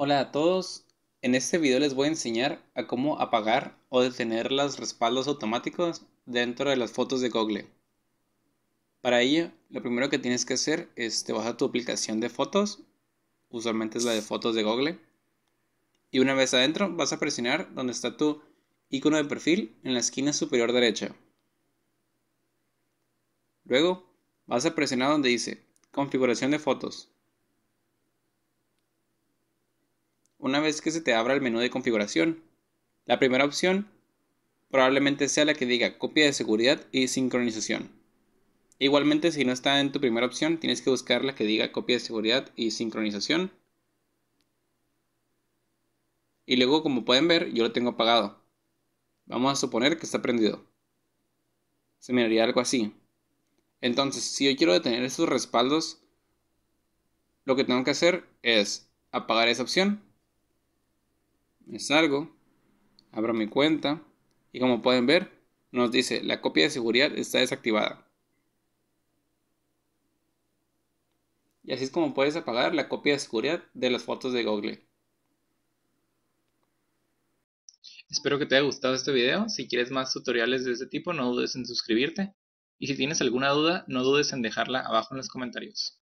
Hola a todos, en este video les voy a enseñar a cómo apagar o detener los respaldos automáticos dentro de las fotos de Google. Para ello, lo primero que tienes que hacer es te vas a tu aplicación de fotos, usualmente es la de fotos de Google, y una vez adentro vas a presionar donde está tu icono de perfil en la esquina superior derecha. Luego vas a presionar donde dice configuración de fotos una vez que se te abra el menú de configuración. La primera opción probablemente sea la que diga copia de seguridad y sincronización. Igualmente, si no está en tu primera opción, tienes que buscar la que diga copia de seguridad y sincronización. Y luego, como pueden ver, yo lo tengo apagado. Vamos a suponer que está prendido. Se haría algo así. Entonces, si yo quiero detener estos respaldos, lo que tengo que hacer es apagar esa opción me salgo, abro mi cuenta y como pueden ver nos dice la copia de seguridad está desactivada. Y así es como puedes apagar la copia de seguridad de las fotos de Google. Espero que te haya gustado este video. Si quieres más tutoriales de este tipo, no dudes en suscribirte. Y si tienes alguna duda, no dudes en dejarla abajo en los comentarios.